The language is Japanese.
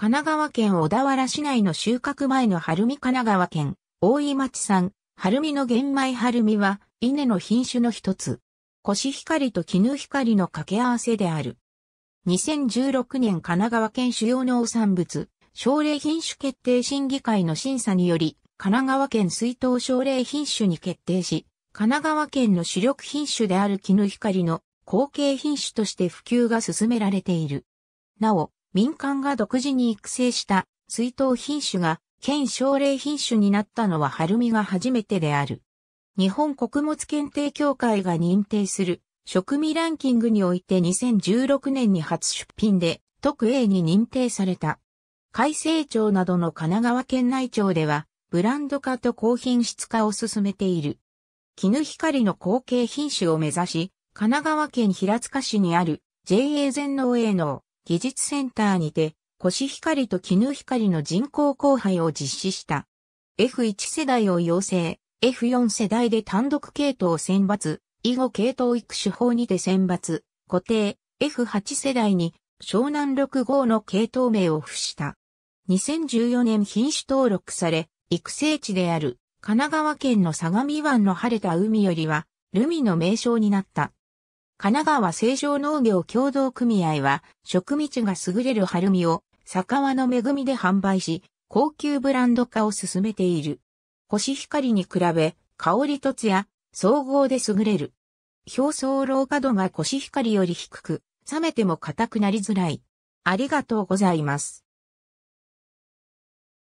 神奈川県小田原市内の収穫前の晴海神奈川県、大井町産、晴海の玄米晴海は、稲の品種の一つ。コシヒカリと絹ヒカリの掛け合わせである。2016年神奈川県主要農産物、奨励品種決定審議会の審査により、神奈川県水筒奨励品種に決定し、神奈川県の主力品種である絹光の後継品種として普及が進められている。なお、民間が独自に育成した水筒品種が県奨励品種になったのは春見が初めてである。日本穀物検定協会が認定する食味ランキングにおいて2016年に初出品で特 A に認定された。海成町などの神奈川県内町ではブランド化と高品質化を進めている。絹光の後継品種を目指し、神奈川県平塚市にある JA 全農営農技術センターにて、コシヒカリと絹ヒカリの人工交配を実施した。F1 世代を養成、F4 世代で単独系統選抜、以後系統育種法にて選抜、固定、F8 世代に湘南6号の系統名を付した。2014年品種登録され、育成地である神奈川県の相模湾の晴れた海よりは、ルミの名称になった。神奈川成城農業協同組合は、食道が優れる春味を、酒場の恵みで販売し、高級ブランド化を進めている。コシヒカリに比べ、香りとツヤ、総合で優れる。表層老化度がコシヒカリより低く、冷めても硬くなりづらい。ありがとうございます。